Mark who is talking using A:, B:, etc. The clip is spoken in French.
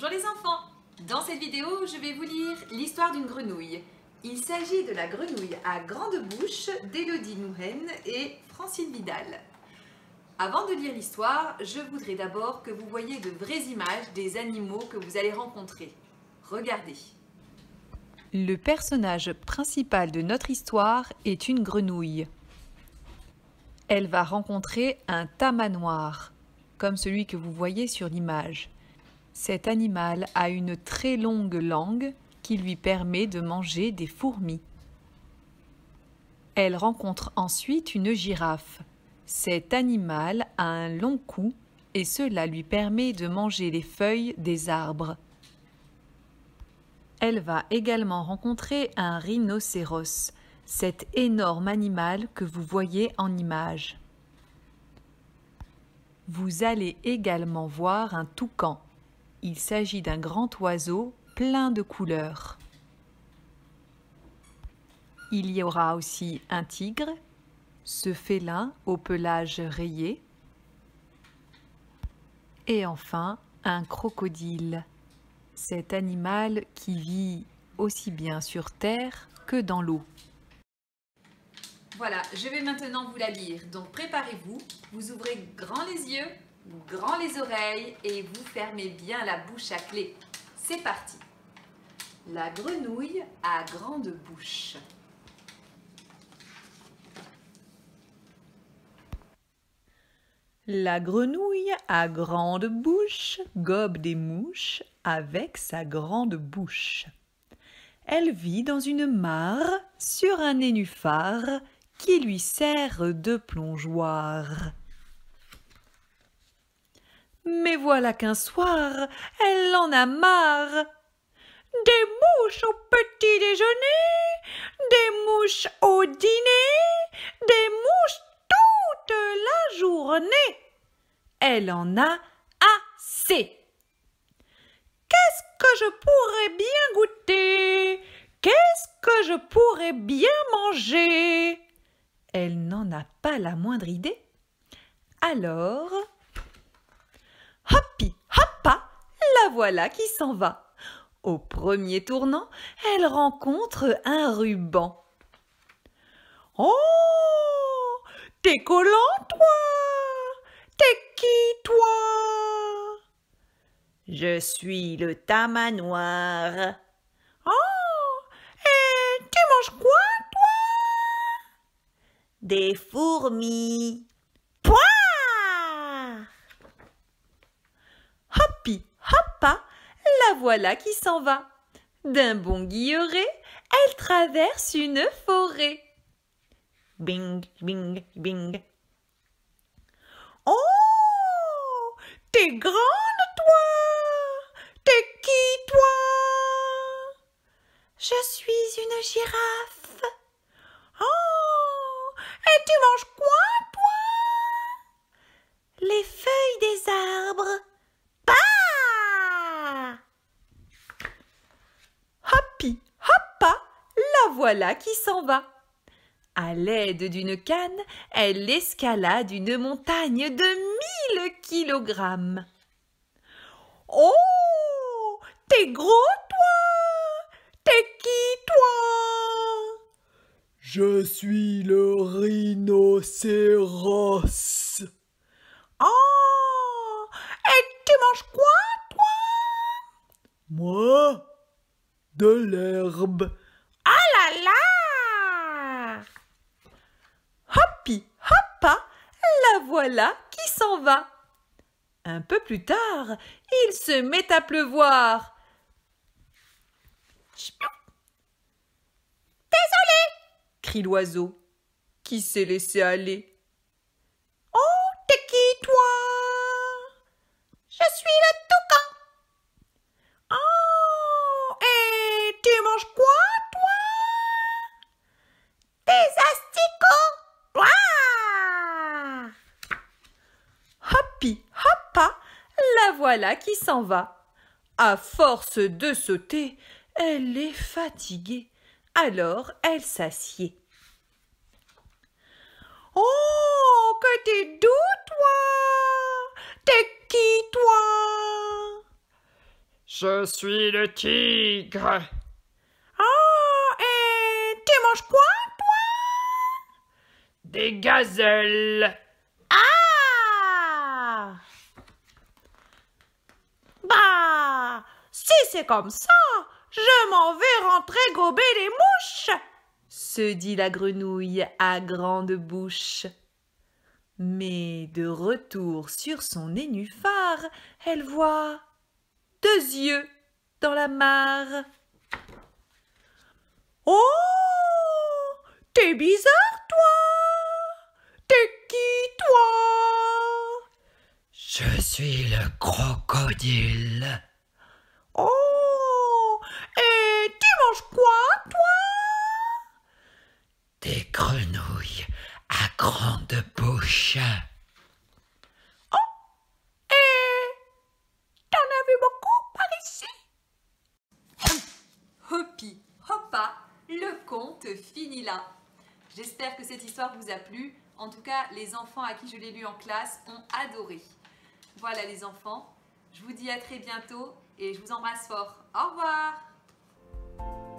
A: Bonjour les enfants Dans cette vidéo, je vais vous lire l'histoire d'une grenouille. Il s'agit de la grenouille à grande bouche d'Elodie Nouhen et Francine Vidal. Avant de lire l'histoire, je voudrais d'abord que vous voyez de vraies images des animaux que vous allez rencontrer. Regardez Le personnage principal de notre histoire est une grenouille. Elle va rencontrer un tamanoir, comme celui que vous voyez sur l'image. Cet animal a une très longue langue qui lui permet de manger des fourmis. Elle rencontre ensuite une girafe. Cet animal a un long cou et cela lui permet de manger les feuilles des arbres. Elle va également rencontrer un rhinocéros, cet énorme animal que vous voyez en image. Vous allez également voir un toucan. Il s'agit d'un grand oiseau plein de couleurs. Il y aura aussi un tigre, ce félin au pelage rayé, et enfin un crocodile, cet animal qui vit aussi bien sur terre que dans l'eau. Voilà, je vais maintenant vous la lire, donc préparez-vous, vous ouvrez grand les yeux grand les oreilles et vous fermez bien la bouche à clé. C'est parti La grenouille à grande bouche. La grenouille à grande bouche gobe des mouches avec sa grande bouche. Elle vit dans une mare sur un nénuphar qui lui sert de plongeoir. Mais voilà qu'un soir, elle en a marre. Des mouches au petit déjeuner, des mouches au dîner, des mouches toute la journée. Elle en a assez. Qu'est-ce que je pourrais bien goûter Qu'est-ce que je pourrais bien manger Elle n'en a pas la moindre idée. Alors, voilà qui s'en va. Au premier tournant, elle rencontre un ruban. Oh T'es collant, toi T'es qui, toi Je suis le tamanoir. Oh Et tu manges quoi, toi Des fourmis. Pouah Hopi hoppa, la voilà qui s'en va. D'un bon guilleret, elle traverse une forêt. Bing, bing, bing. Oh, t'es grande, toi T'es qui, toi Je suis une girafe. Oh, et tu manges quoi voilà qui s'en va. À l'aide d'une canne, elle escalade une montagne de mille kilogrammes. Oh T'es gros, toi T'es qui, toi Je suis le rhinocéros. Oh Et tu manges quoi, toi Moi De l'herbe la voilà qui s'en va. Un peu plus tard, il se met à pleuvoir. Désolé, crie l'oiseau, qui s'est laissé aller. la voilà qui s'en va. À force de sauter, elle est fatiguée. Alors elle s'assied. Oh, que t'es doux, toi T'es qui, toi Je suis le tigre. Oh, et tu manges quoi, toi Des gazelles. Si c'est comme ça, je m'en vais rentrer gober les mouches se dit la grenouille à grande bouche. Mais de retour sur son nénuphar, elle voit deux yeux dans la mare. Oh T'es bizarre, toi T'es qui, toi Je suis le crocodile. grenouille à grande bouche. Oh, et t'en as vu beaucoup par ici Hopi, hoppa, le conte finit là. J'espère que cette histoire vous a plu. En tout cas, les enfants à qui je l'ai lu en classe ont adoré. Voilà les enfants, je vous dis à très bientôt et je vous embrasse fort. Au revoir